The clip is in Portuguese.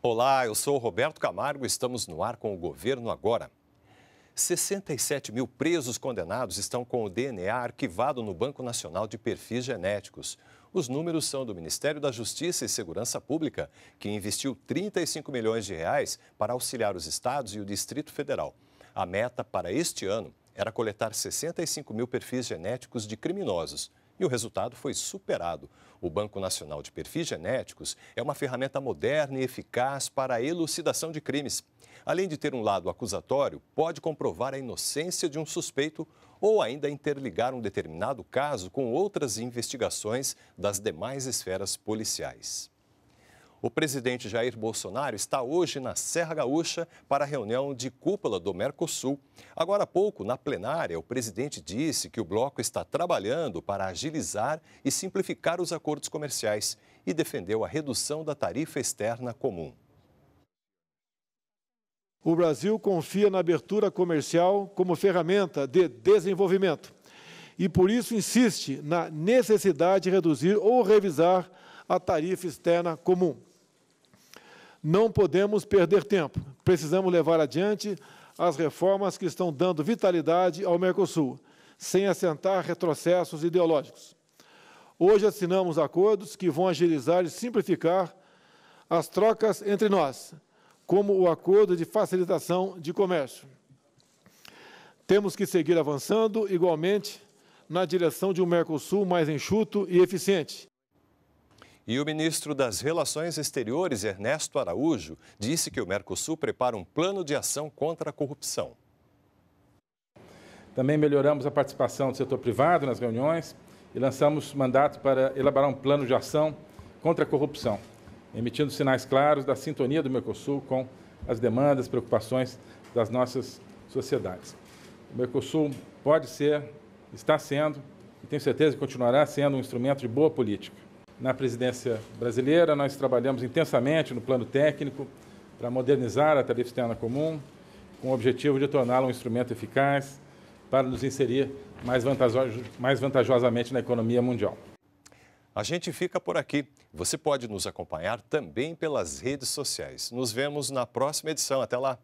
Olá, eu sou Roberto Camargo e estamos no ar com o governo agora. 67 mil presos condenados estão com o DNA arquivado no Banco Nacional de Perfis Genéticos. Os números são do Ministério da Justiça e Segurança Pública, que investiu 35 milhões de reais para auxiliar os estados e o Distrito Federal. A meta para este ano era coletar 65 mil perfis genéticos de criminosos e o resultado foi superado. O Banco Nacional de Perfis Genéticos é uma ferramenta moderna e eficaz para a elucidação de crimes. Além de ter um lado acusatório, pode comprovar a inocência de um suspeito ou ainda interligar um determinado caso com outras investigações das demais esferas policiais. O presidente Jair Bolsonaro está hoje na Serra Gaúcha para a reunião de cúpula do Mercosul. Agora há pouco, na plenária, o presidente disse que o bloco está trabalhando para agilizar e simplificar os acordos comerciais e defendeu a redução da tarifa externa comum. O Brasil confia na abertura comercial como ferramenta de desenvolvimento e, por isso, insiste na necessidade de reduzir ou revisar a tarifa externa comum. Não podemos perder tempo. Precisamos levar adiante as reformas que estão dando vitalidade ao Mercosul, sem assentar retrocessos ideológicos. Hoje assinamos acordos que vão agilizar e simplificar as trocas entre nós, como o acordo de facilitação de comércio. Temos que seguir avançando igualmente na direção de um Mercosul mais enxuto e eficiente, e o ministro das Relações Exteriores, Ernesto Araújo, disse que o Mercosul prepara um plano de ação contra a corrupção. Também melhoramos a participação do setor privado nas reuniões e lançamos mandato para elaborar um plano de ação contra a corrupção, emitindo sinais claros da sintonia do Mercosul com as demandas, preocupações das nossas sociedades. O Mercosul pode ser, está sendo e tenho certeza que continuará sendo um instrumento de boa política na presidência brasileira, nós trabalhamos intensamente no plano técnico para modernizar a tarifa externa comum, com o objetivo de torná-la um instrumento eficaz para nos inserir mais, vantajo mais vantajosamente na economia mundial. A gente fica por aqui. Você pode nos acompanhar também pelas redes sociais. Nos vemos na próxima edição. Até lá!